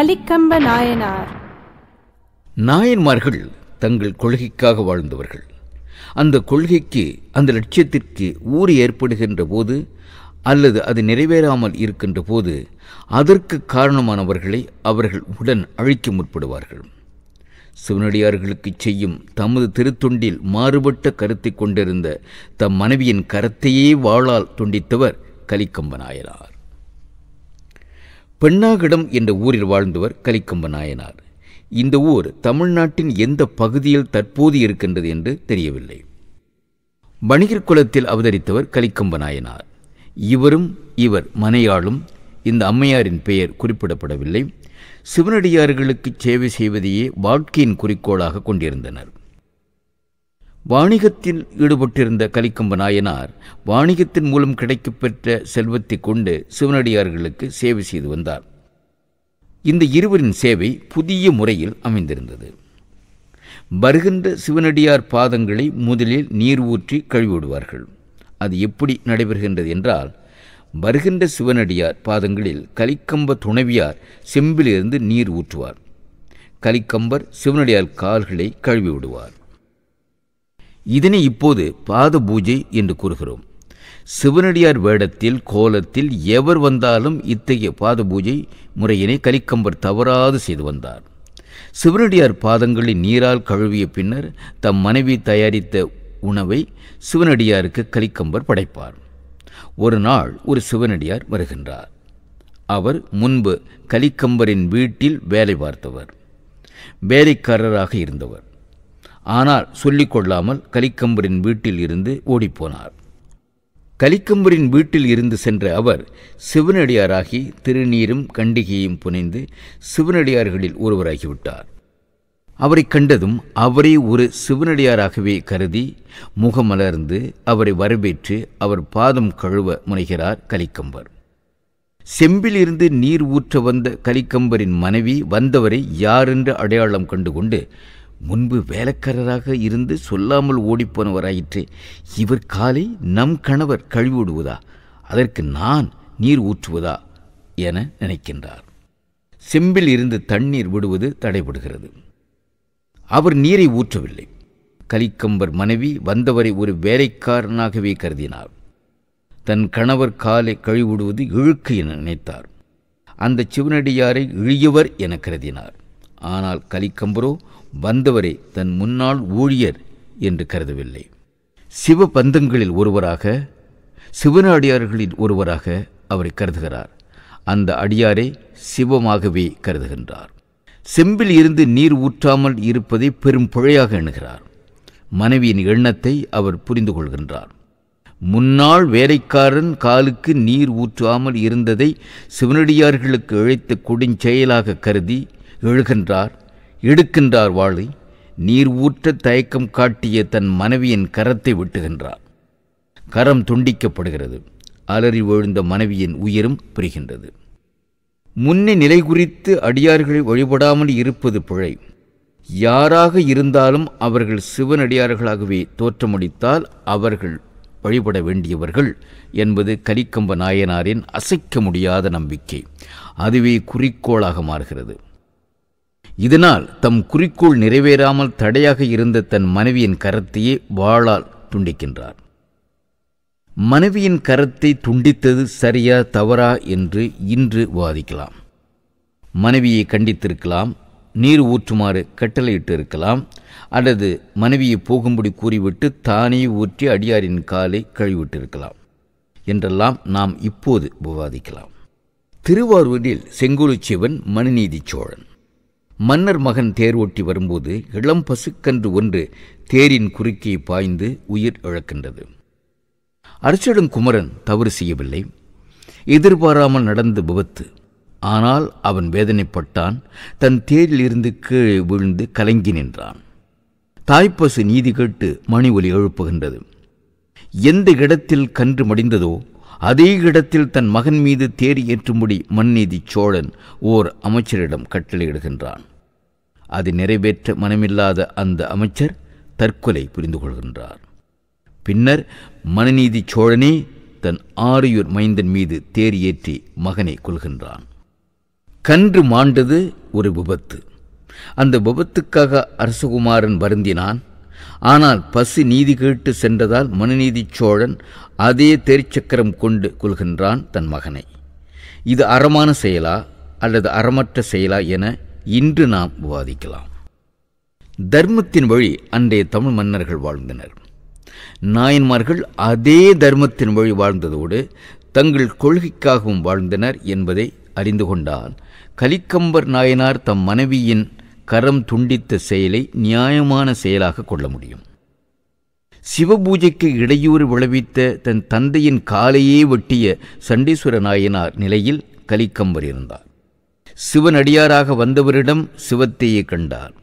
தலிக்கம்ப நாயனார் நாயன்மார்கள் தங்கள் கொள்கைக்காக வாழ்ந்தவர்கள் அந்த கொள்கைக்கு அந்த லட்சியத்திற்கு ஊறு ஏற்படுகின்ற போது அல்லது அது நிறைவேறாமல் இருக்கின்ற போது அதற்கு காரணமானவர்களை அவர்கள் உடன் அழிக்க முற்படுவார்கள் சிவனடியார்களுக்கு செய்யும் தமது திருத்தொண்டில் மாறுபட்ட கருத்தை கொண்டிருந்த தம் மனைவியின் கரத்தையே வாழால் துண்டித்தவர் கலிக்கம்பனாயனார் பெண்ணாகடம் என்ற ஊரில் வாழ்ந்தவர் கலிக்கம்ப நாயனார் இந்த ஊர் தமிழ்நாட்டின் எந்த பகுதியில் தற்போது இருக்கின்றது என்று தெரியவில்லை வணிகர் குலத்தில் அவதரித்தவர் கலிக்கம்ப நாயனார் இவரும் இவர் மனையாளும் இந்த அம்மையாரின் பெயர் குறிப்பிடப்படவில்லை சிவனடியார்களுக்கு சேவை செய்வதையே வாழ்க்கையின் குறிக்கோளாக கொண்டிருந்தனர் வாணிகத்தில் ஈடுபட்டிருந்த கலிக்கம்ப நாயனார் வாணிகத்தின் மூலம் கிடைக்கப்பெற்ற செல்வத்தை கொண்டு சிவனடியார்களுக்கு சேவை செய்து வந்தார் இந்த இருவரின் சேவை புதிய முறையில் அமைந்திருந்தது வருகின்ற சிவனடியார் பாதங்களை முதலில் நீர் ஊற்றி கழுவிடுவார்கள் அது எப்படி நடைபெறுகின்றது என்றால் வருகின்ற சிவனடியார் பாதங்களில் கலிக்கம்ப துணைவியார் செம்பிலிருந்து நீர் ஊற்றுவார் கலிக்கம்பர் சிவனடியார் கால்களை கழுவி விடுவார் இதனை இப்போது பாத பூஜை என்று கூறுகிறோம் சிவனடியார் வேடத்தில் கோலத்தில் எவர் வந்தாலும் இத்தகைய பாத பூஜை முறையினை கலிக்கம்பர் தவறாது செய்து வந்தார் சிவனடியார் பாதங்களை நீரால் கழுவிய பின்னர் தம் மனைவி தயாரித்த உணவை சிவனடியாருக்கு கலிக்கம்பர் படைப்பார் ஒரு நாள் ஒரு சிவனடியார் வருகின்றார் அவர் முன்பு கலிக்கம்பரின் வீட்டில் வேலை பார்த்தவர் வேலைக்காரராக இருந்தவர் ஆனால் சொல்லிக்கொள்ளாமல் கலிக்கம்பரின் வீட்டில் இருந்து ஓடிப்போனார் கலிக்கம்பரின் வீட்டில் இருந்து சென்ற அவர் சிவனடியாராகி திருநீரும் கண்டிகையும் புனைந்து சிவனடியார்களில் ஒருவராகிவிட்டார் அவரை கண்டதும் அவரை ஒரு சிவனடியாராகவே கருதி முகமலர்ந்து அவரை வரவேற்று அவர் பாதம் கழுவ முனைகிறார் கலிக்கம்பர் செம்பிலிருந்து நீர் ஊற்ற வந்த கலிக்கம்பரின் மனைவி வந்தவரை யாரென்று அடையாளம் கண்டுகொண்டு முன்பு வேலைக்காரராக இருந்து சொல்லாமல் ஓடிப்போனவராயிற்றே இவர் காலை நம் கணவர் கழிவுடுவதா அதற்கு நான் நீர் ஊற்றுவதா என நினைக்கின்றார் செம்பில் இருந்து தண்ணீர் விடுவது தடைபடுகிறது அவர் நீரை ஊற்றவில்லை கலிக்கம்பர் மனைவி வந்தவரை ஒரு வேலைக்காரனாகவே கருதினார் தன் கணவர் காலை கழிவுடுவது இழுக்கு என நினைத்தார் அந்த சிவனடியாரை இழியவர் என கருதினார் ஆனால் கலிக்கம்பரோ வந்தவரை தன் முன்னாள் ஊழியர் என்று கருதவில்லை சிவ பந்தங்களில் ஒருவராக சிவனடியார்களில் ஒருவராக அவரை கருதுகிறார் அந்த அடியாரை சிவமாகவே கருதுகின்றார் செம்பில் இருந்து நீர் ஊற்றாமல் இருப்பதை பெரும் பிழையாக எண்ணுகிறார் மனைவியின் எண்ணத்தை அவர் புரிந்து கொள்கின்றார் முன்னாள் வேலைக்காரன் காலுக்கு நீர் ஊற்றாமல் இருந்ததை சிவனடியார்களுக்கு இழைத்து கொடுஞ்செயலாக கருதி எழுகின்றார் எடுக்கின்றார் வாளை நீர் ஊற்ற தயக்கம் காட்டிய தன் மனைவியின் கரத்தை விட்டுகின்றார் கரம் துண்டிக்கப்படுகிறது அலறி விழுந்த மனைவியின் உயிரும் பிரிகின்றது முன்னே நிலை குறித்து அடியார்களை வழிபடாமல் இருப்பது பிழை யாராக இருந்தாலும் அவர்கள் சிவனடியார்களாகவே தோற்றமளித்தால் அவர்கள் வழிபட வேண்டியவர்கள் என்பது கலிக்கம்ப நாயனாரின் அசைக்க முடியாத நம்பிக்கை அதுவே குறிக்கோளாக மாறுகிறது இதனால் தம் குறிக்கோள் நிறைவேறாமல் தடையாக இருந்த தன் மனைவியின் கரத்தையே வாளால் துண்டிக்கின்றார் மனைவியின் கரத்தை துண்டித்தது சரியா தவறா என்று இன்று வாதிக்கலாம் மனைவியை கண்டித்திருக்கலாம் நீர் ஊற்றுமாறு கட்டளையிட்டு இருக்கலாம் அல்லது மனைவியை போகும்படி கூறிவிட்டு தானே ஊற்றி அடியாரின் காலை கழுவிட்டிருக்கலாம் என்றெல்லாம் நாம் இப்போது விவாதிக்கலாம் திருவாரூரில் செங்கோலுச்சிவன் மணிநீதி சோழன் மன்னர் மகன் தேர் ஓட்டி வரும்போது இளம் பசுக்கன்று ஒன்று தேரின் குறுக்கே பாய்ந்து உயிர் இழக்கின்றது குமரன் தவறு செய்யவில்லை எதிர்பாராமல் நடந்த விபத்து ஆனால் அவன் வேதனைப்பட்டான் தன் தேரிலிருந்து கீழே விழுந்து கலங்கி நின்றான் தாய்ப்பசு நீதி கேட்டு மணி ஒலி எழுப்புகின்றது எந்த இடத்தில் கன்று மடிந்ததோ அதே இடத்தில் தன் மகன் மீது தேர் ஏற்றும்படி மன்நீதி சோழன் ஓர் அமைச்சரிடம் கட்டளையிடுகின்றான் அதை நிறைவேற்ற மனமில்லாத அந்த அமைச்சர் தற்கொலை புரிந்து கொள்கின்றார் பின்னர் மனநீதி சோழனே தன் ஆரியூர் மைந்தன் மீது தேர் ஏற்றி மகனை கொள்கின்றான் கன்று மாண்டது ஒரு விபத்து அந்த விபத்துக்காக அரசகுமாரன் வருந்தினான் ஆனால் பசி நீதி கேட்டு சென்றதால் மனுநீதி சோழன் அதே தெருச்சக்கரம் கொண்டு கொள்கின்றான் தன் மகனை இது அறமான செயலா அல்லது அறமற்ற செயலா என இன்று நாம் விவாதிக்கலாம் தர்மத்தின் வழி அன்றைய தமிழ் மன்னர்கள் வாழ்ந்தனர் நாயன்மார்கள் அதே தர்மத்தின் வழி வாழ்ந்ததோடு தங்கள் கொள்கைக்காகவும் வாழ்ந்தனர் என்பதை அறிந்து கொண்டால் கலிக்கம்பர் நாயனார் தம் மனைவியின் கரம் துண்டித்த செயலை நியாயமான செயலாக கொள்ள முடியும் சிவபூஜைக்கு இடையூறு விளைவித்த தன் தந்தையின் காலையே வெட்டிய சண்டீஸ்வர நாயனார் நிலையில் கலிக்கம்பர் இருந்தார் சிவனடியாராக வந்தவரிடம் சிவத்தையே கண்டார்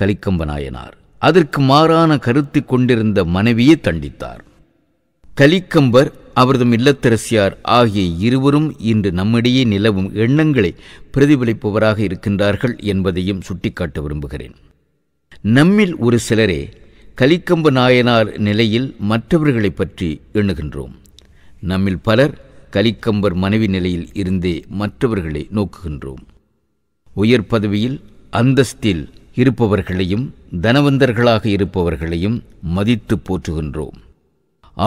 கலிக்கம்ப நாயனார் அதற்கு மாறான கருத்து கொண்டிருந்த மனைவியை தண்டித்தார் கலிக்கம்பர் அவரது இல்லத்தரசியார் ஆகிய இருவரும் இன்று நம்மிடையே நிலவும் எண்ணங்களை பிரதிபலிப்பவராக இருக்கின்றார்கள் என்பதையும் சுட்டிக்காட்ட விரும்புகிறேன் நம்மில் ஒரு சிலரே கலிக்கம்ப நாயனார் நிலையில் மற்றவர்களை பற்றி எண்ணுகின்றோம் நம்மில் பலர் கலிக்கம்பர் மனைவி நிலையில் இருந்தே மற்றவர்களை நோக்குகின்றோம் உயர் பதவியில் அந்தஸ்தில் இருப்பவர்களையும் தனவந்தர்களாக இருப்பவர்களையும் மதித்து போற்றுகின்றோம்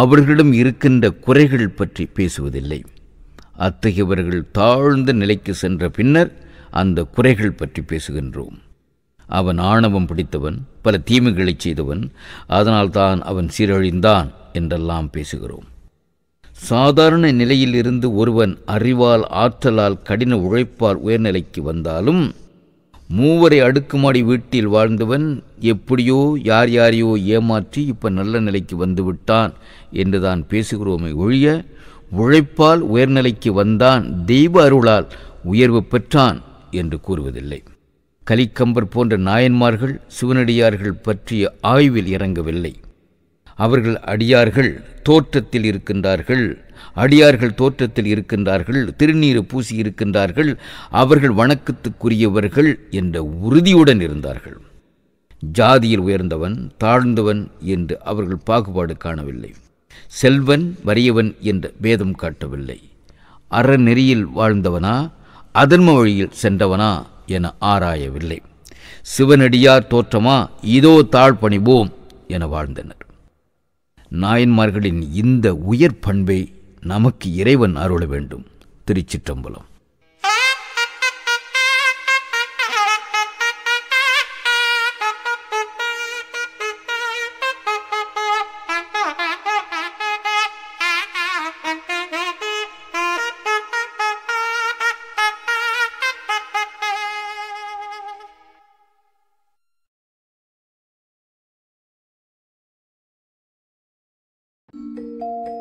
அவர்களிடம் இருக்கின்ற குறைகள் பற்றி பேசுவதில்லை அத்தகையவர்கள் தாழ்ந்த நிலைக்கு சென்ற பின்னர் அந்த குறைகள் பற்றி பேசுகின்றோம் அவன் ஆணவம் பிடித்தவன் பல தீமைகளை செய்தவன் அதனால் தான் அவன் சீரழிந்தான் என்றெல்லாம் பேசுகிறோம் சாதாரண நிலையிலிருந்து ஒருவன் அறிவால் ஆற்றலால் கடின உழைப்பால் உயர்நிலைக்கு வந்தாலும் மூவரை அடுக்குமாடி வீட்டில் வாழ்ந்தவன் எப்படியோ யார் யாரையோ ஏமாற்றி இப்போ நல்ல நிலைக்கு வந்துவிட்டான் என்று தான் பேசுகிறோமே ஒழிய உழைப்பால் உயர்நிலைக்கு வந்தான் தெய்வ அருளால் உயர்வு பெற்றான் என்று கூறுவதில்லை கலிக்கம்பர் போன்ற நாயன்மார்கள் சிவனடியார்கள் பற்றிய ஆய்வில் இறங்கவில்லை அவர்கள் அடியார்கள் தோற்றத்தில் இருக்கின்றார்கள் அடியார்கள் தோற்றத்தில் இருக்கின்றார்கள் திருநீர் பூசி இருக்கின்றார்கள் அவர்கள் வணக்கத்துக்குரியவர்கள் என்ற உறுதியுடன் இருந்தார்கள் ஜாதியில் உயர்ந்தவன் தாழ்ந்தவன் என்று அவர்கள் பாகுபாடு காணவில்லை செல்வன் வறியவன் என்ற வேதம் காட்டவில்லை அறநெறியில் வாழ்ந்தவனா அதர்ம வழியில் சென்றவனா என ஆராயவில்லை சிவனடியார் தோற்றமா இதோ தாழ் பணிவோம் என வாழ்ந்தனர் நாயன்மார்களின் இந்த உயர் பண்பை நமக்கு இறைவன் அருள வேண்டும் திருச்சிற்றம்பலம் Thank you.